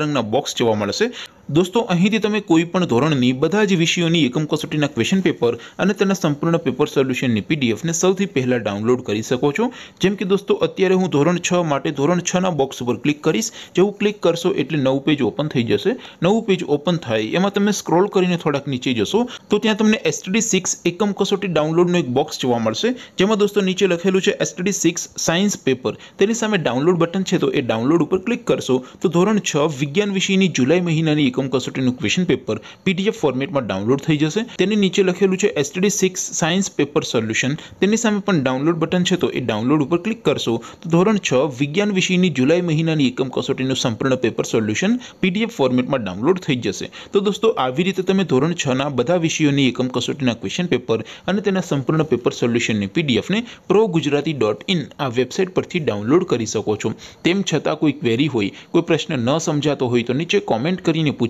રંગના બોક્સ જોવા મળશે દોસ્તો અહીંથી તમે કોઈપણ ધોરણની બધા જ વિષયોની એકમ કસોટીના ક્વેશ્ચન પેપર અને તેના સંપૂર્ણ પેપર સોલ્યુશનની પીડીએફને સૌથી પહેલાં ડાઉનલોડ કરી શકો છો જેમ કે દોસ્તો અત્યારે હું ધોરણ છ માટે ધોરણ છના બોક્સ ઉપર ક્લિક કરીશ જેવું ક્લિક કરશો એટલે નવું પેજ ઓપન થઈ જશે નવું પેજ ઓપન થાય એમાં તમે સ્ક્રોલ કરીને થોડાક નીચે જશો તો ત્યાં તમને એસટીડી સિક્સ એકમ કસોટી ડાઉનલોડનું એક બોક્સ જોવા મળશે જેમાં દોસ્તો નીચે લખેલું છે એસટીડી સિક્સ સાયન્સ પેપર તેની સામે ડાઉનલોડ બટન છે તો એ ડાઉનલોડ ઉપર ક્લિક કરશો તો ધોરણ છ વિજ્ઞાન વિષયની જુલાઈ મહિનાની એકમ બીકોમ કસોટીનું ક્વેશ્ચન પેપર પીડીએફ ફોર્મેટમાં ડાઉનલોડ થઈ જશે તેની નીચે લખેલું છે STD six science paper solution તેની સામે પણ ડાઉનલોડ બટન છે તો એ ડાઉનલોડ ઉપર ક્લિક કરશો તો ધોરણ છ વિજ્ઞાન વિષયની જુલાઈ મહિનાની એકમ કસોટીનું સંપૂર્ણ પેપર સોલ્યુશન પીડીએફ ફોર્મેટમાં ડાઉનલોડ થઈ જશે તો દોસ્તો આવી રીતે તમે ધોરણ છના બધા વિષયોની એકમ કસોટીના ક્વેશ્ચન પેપર અને તેના સંપૂર્ણ પેપર સોલ્યુશનની પીડીએફને પ્રો ગુજરાતી ડોટ ઇન આ વેબસાઇટ પરથી ડાઉનલોડ કરી શકો છો તેમ છતાં કોઈ ક્વેરી હોય કોઈ પ્રશ્ન ન સમજાતો હોય તો નીચે કોમેન્ટ કરીને પૂછી